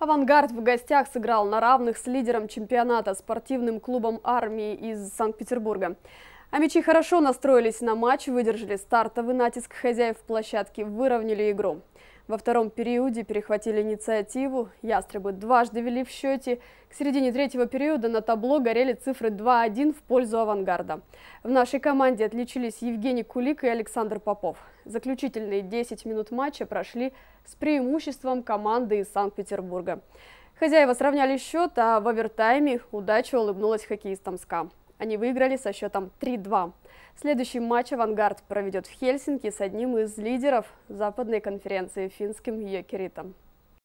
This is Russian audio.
«Авангард» в гостях сыграл на равных с лидером чемпионата спортивным клубом армии из Санкт-Петербурга. А мячи хорошо настроились на матч, выдержали стартовый натиск хозяев площадки, выровняли игру. Во втором периоде перехватили инициативу. Ястребы дважды вели в счете. К середине третьего периода на табло горели цифры 2-1 в пользу авангарда. В нашей команде отличились Евгений Кулик и Александр Попов. Заключительные 10 минут матча прошли с преимуществом команды из Санкт-Петербурга. Хозяева сравняли счет, а в овертайме удача улыбнулась хоккеистам СКА. Они выиграли со счетом 3-2. Следующий матч «Авангард» проведет в Хельсинки с одним из лидеров западной конференции финским Йокеритом.